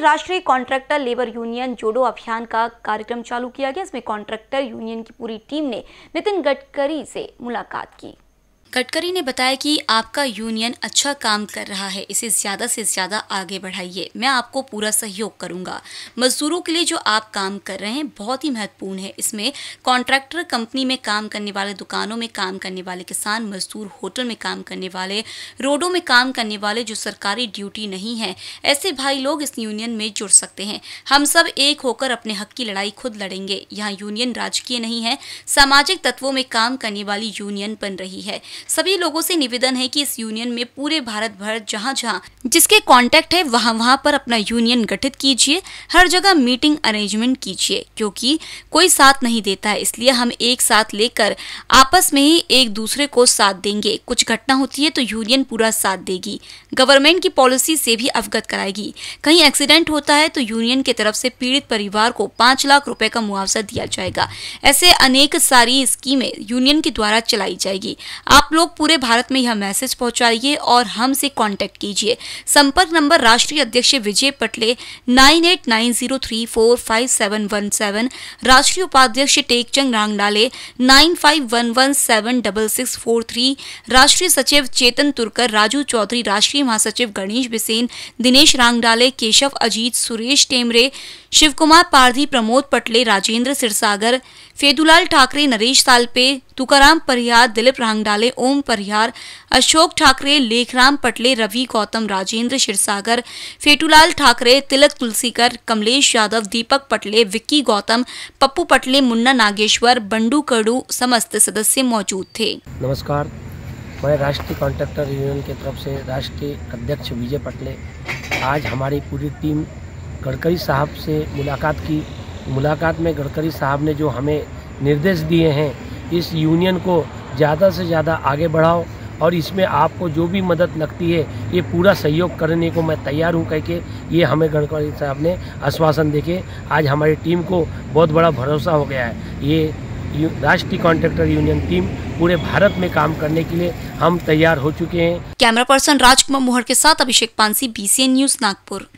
राष्ट्रीय contractor labour union जोड़ो अभियान का कार्यक्रम चालू किया गया इसमें कॉन्ट्रैक्टर यूनियन की पूरी टीम ने नितिन गडकरी से मुलाकात की गडकरी ने बताया कि आपका यूनियन अच्छा काम कर रहा है इसे ज़्यादा से ज़्यादा आगे बढ़ाइए मैं आपको पूरा सहयोग करूंगा मजदूरों के लिए जो आप काम कर रहे हैं बहुत ही महत्वपूर्ण है इसमें कॉन्ट्रैक्टर कंपनी में काम करने वाले दुकानों में काम करने वाले किसान मजदूर होटल में काम करने वाले रोडों में काम करने वाले जो सरकारी ड्यूटी नहीं है ऐसे भाई लोग इस यूनियन में जुड़ सकते हैं हम सब एक होकर अपने हक की लड़ाई खुद लड़ेंगे यहाँ यूनियन राजकीय नहीं है सामाजिक तत्वों में काम करने वाली यूनियन बन रही है सभी लोगों से निवेदन है कि इस यूनियन में पूरे भारत भर जहाँ जहाँ जिसके कांटेक्ट है वहाँ वहाँ पर अपना यूनियन गठित कीजिए हर जगह मीटिंग अरेंजमेंट कीजिए क्योंकि कोई साथ नहीं देता है इसलिए हम एक साथ लेकर आपस में ही एक दूसरे को साथ देंगे कुछ घटना होती है तो यूनियन पूरा साथ देगी गवर्नमेंट की पॉलिसी से भी अवगत कराएगी कहीं एक्सीडेंट होता है तो यूनियन की तरफ से पीड़ित परिवार को पाँच लाख रुपए का मुआवजा दिया जाएगा ऐसे अनेक सारी स्कीमें यूनियन के द्वारा चलाई जाएगी आप लोग पूरे भारत में यह मैसेज पहुंचाइए और हमसे कांटेक्ट कीजिए संपर्क नंबर राष्ट्रीय अध्यक्ष Vijay Patle nine eight nine zero three four five seven one seven राष्ट्रीय उपाध्यक्ष Tekchand Rangdale nine five one one seven double six four three राष्ट्रीय सचिव चेतन तुरकर राजू चौधरी राष्ट्रीय महासचिव गणेश बिसेन दिनेश रांगडाले केशव अजीत सुरेश टेमरे शिवकुमार पारधी प्रमोद पटले राजेंद्र सिरसागर फेदुलाल ठाकरे नरेश सालपे तुकाराम परिहार दिलीप रांगडाले ओम परिहार अशोक ठाकरे लेखराम पटले रवि गौतम राजेंद्र सिरसागर फेटूलाल ठाकरे तिलक तुलसीकर कमलेश यादव दीपक पटले विक्की गौतम पप्पू पटले मुन्ना नागेश्वर बंडू कड़ू समस्त सदस्य मौजूद थे नमस्कार मैं राष्ट्रीय कॉन्ट्रेक्टर यूनियन की तरफ से राष्ट्रीय अध्यक्ष विजय पटले आज हमारी पूरी टीम गडकरी साहब से मुलाकात की मुलाकात में गडकरी साहब ने जो हमें निर्देश दिए हैं इस यूनियन को ज़्यादा से ज़्यादा आगे बढ़ाओ और इसमें आपको जो भी मदद लगती है ये पूरा सहयोग करने को मैं तैयार हूँ कह के ये हमें गडकरी साहब ने आश्वासन देखे आज हमारी टीम को बहुत बड़ा भरोसा हो गया है ये राष्ट्रीय कॉन्ट्रेक्टर यूनियन टीम पूरे भारत में काम करने के लिए हम तैयार हो चुके हैं कैमरा पर्सन राजकुमार मोहर के साथ अभिषेक पानसी बी न्यूज नागपुर